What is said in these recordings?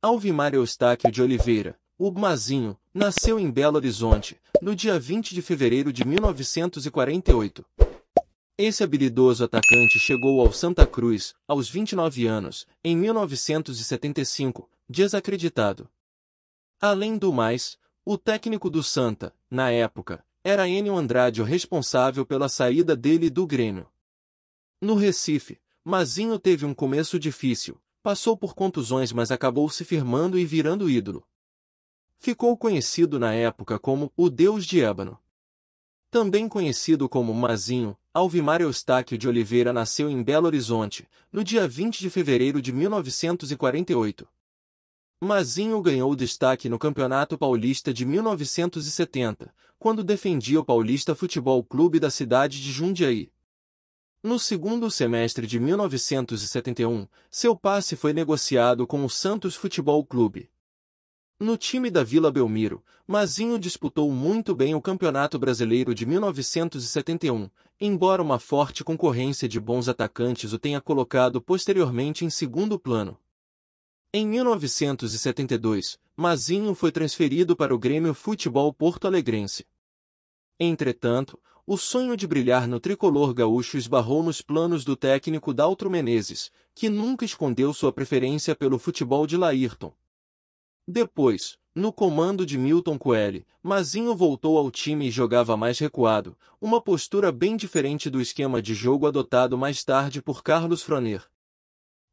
Alvimar Eustáquio de Oliveira, o Ubmazinho, nasceu em Belo Horizonte, no dia 20 de fevereiro de 1948. Esse habilidoso atacante chegou ao Santa Cruz, aos 29 anos, em 1975, desacreditado. Além do mais, o técnico do Santa, na época, era Enio Andrade o responsável pela saída dele do Grêmio. No Recife, Mazinho teve um começo difícil, Passou por contusões mas acabou se firmando e virando ídolo. Ficou conhecido na época como o Deus de Ébano. Também conhecido como Mazinho, Alvimar Eustáquio de Oliveira nasceu em Belo Horizonte, no dia 20 de fevereiro de 1948. Mazinho ganhou destaque no Campeonato Paulista de 1970, quando defendia o Paulista Futebol Clube da cidade de Jundiaí. No segundo semestre de 1971, seu passe foi negociado com o Santos Futebol Clube. No time da Vila Belmiro, Mazinho disputou muito bem o Campeonato Brasileiro de 1971, embora uma forte concorrência de bons atacantes o tenha colocado posteriormente em segundo plano. Em 1972, Mazinho foi transferido para o Grêmio Futebol Porto Alegrense. Entretanto, o sonho de brilhar no tricolor gaúcho esbarrou nos planos do técnico Daltro Menezes, que nunca escondeu sua preferência pelo futebol de Laírton. Depois, no comando de Milton Coelho, Mazinho voltou ao time e jogava mais recuado, uma postura bem diferente do esquema de jogo adotado mais tarde por Carlos Froner.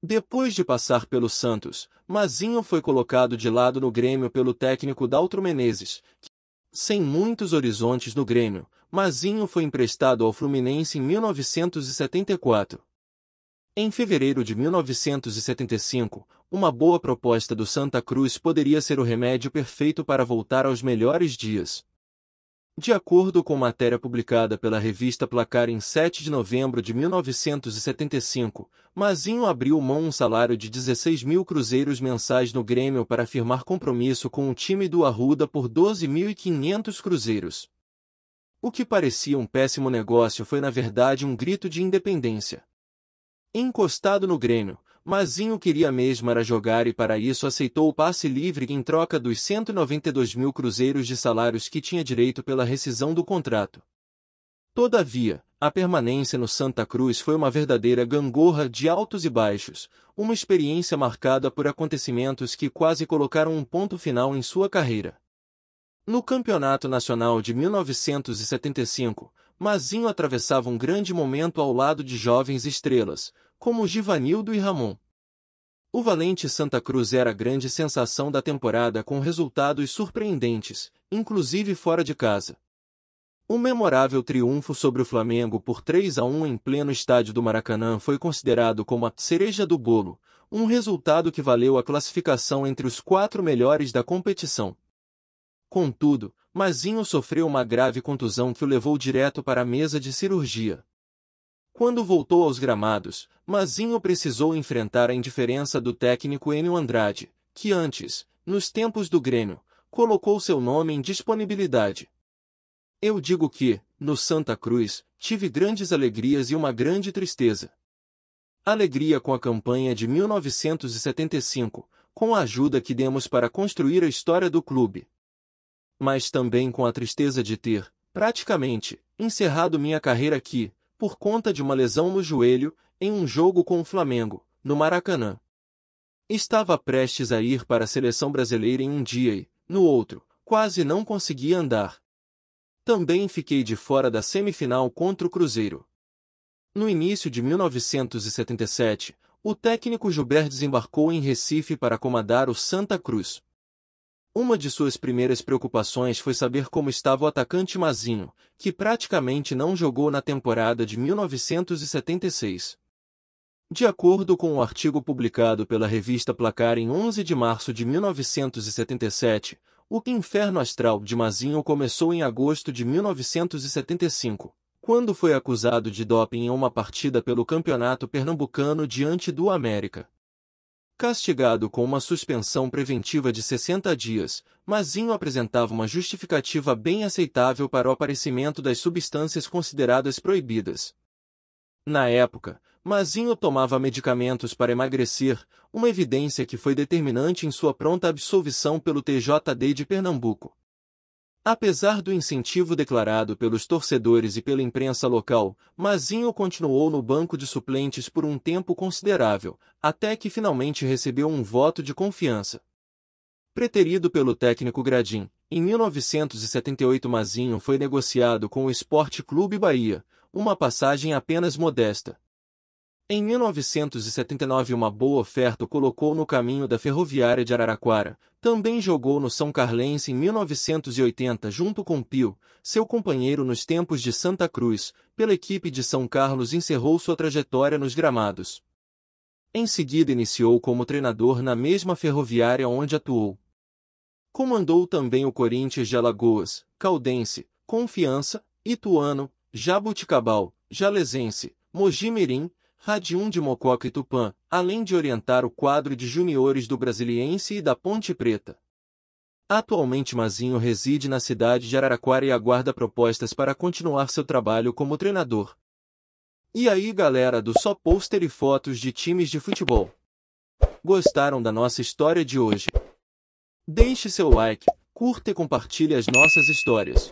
Depois de passar pelo Santos, Mazinho foi colocado de lado no Grêmio pelo técnico Daltro Menezes, sem muitos horizontes no Grêmio, Mazinho foi emprestado ao Fluminense em 1974. Em fevereiro de 1975, uma boa proposta do Santa Cruz poderia ser o remédio perfeito para voltar aos melhores dias, de acordo com matéria publicada pela revista Placar em 7 de novembro de 1975, Mazinho abriu mão um salário de 16 mil cruzeiros mensais no Grêmio para firmar compromisso com o time do Arruda por 12.500 cruzeiros. O que parecia um péssimo negócio foi na verdade um grito de independência. Encostado no Grêmio, Mazinho queria mesmo era jogar e para isso aceitou o passe livre em troca dos 192 mil cruzeiros de salários que tinha direito pela rescisão do contrato. Todavia, a permanência no Santa Cruz foi uma verdadeira gangorra de altos e baixos, uma experiência marcada por acontecimentos que quase colocaram um ponto final em sua carreira. No Campeonato Nacional de 1975, Mazinho atravessava um grande momento ao lado de jovens estrelas, como Givanildo e Ramon. O Valente Santa Cruz era a grande sensação da temporada com resultados surpreendentes, inclusive fora de casa. O memorável triunfo sobre o Flamengo por 3 a 1 em pleno estádio do Maracanã foi considerado como a cereja do bolo, um resultado que valeu a classificação entre os quatro melhores da competição. Contudo, Mazinho sofreu uma grave contusão que o levou direto para a mesa de cirurgia. Quando voltou aos gramados, Mazinho precisou enfrentar a indiferença do técnico Enio Andrade, que antes, nos tempos do Grêmio, colocou seu nome em disponibilidade. Eu digo que, no Santa Cruz, tive grandes alegrias e uma grande tristeza. Alegria com a campanha de 1975, com a ajuda que demos para construir a história do clube. Mas também com a tristeza de ter, praticamente, encerrado minha carreira aqui, por conta de uma lesão no joelho, em um jogo com o Flamengo, no Maracanã. Estava prestes a ir para a seleção brasileira em um dia e, no outro, quase não conseguia andar. Também fiquei de fora da semifinal contra o Cruzeiro. No início de 1977, o técnico Gilbert desembarcou em Recife para comandar o Santa Cruz, uma de suas primeiras preocupações foi saber como estava o atacante Mazinho, que praticamente não jogou na temporada de 1976. De acordo com o um artigo publicado pela revista Placar em 11 de março de 1977, o inferno astral de Mazinho começou em agosto de 1975, quando foi acusado de doping em uma partida pelo Campeonato Pernambucano diante do América castigado com uma suspensão preventiva de 60 dias, Mazinho apresentava uma justificativa bem aceitável para o aparecimento das substâncias consideradas proibidas. Na época, Mazinho tomava medicamentos para emagrecer, uma evidência que foi determinante em sua pronta absolvição pelo TJD de Pernambuco. Apesar do incentivo declarado pelos torcedores e pela imprensa local, Mazinho continuou no banco de suplentes por um tempo considerável, até que finalmente recebeu um voto de confiança. Preterido pelo técnico Gradim, em 1978 Mazinho foi negociado com o Esporte Clube Bahia, uma passagem apenas modesta. Em 1979 uma boa oferta o colocou no caminho da Ferroviária de Araraquara, também jogou no São Carlense em 1980 junto com Pio, seu companheiro nos tempos de Santa Cruz, pela equipe de São Carlos encerrou sua trajetória nos gramados. Em seguida iniciou como treinador na mesma ferroviária onde atuou. Comandou também o Corinthians de Alagoas, Caldense, Confiança, Ituano, Jabuticabal, Jalesense, Mogi Mirim, Radium de Mococa e Tupã, além de orientar o quadro de juniores do Brasiliense e da Ponte Preta. Atualmente Mazinho reside na cidade de Araraquara e aguarda propostas para continuar seu trabalho como treinador. E aí galera do Só Pôster e Fotos de Times de Futebol. Gostaram da nossa história de hoje? Deixe seu like, curta e compartilhe as nossas histórias.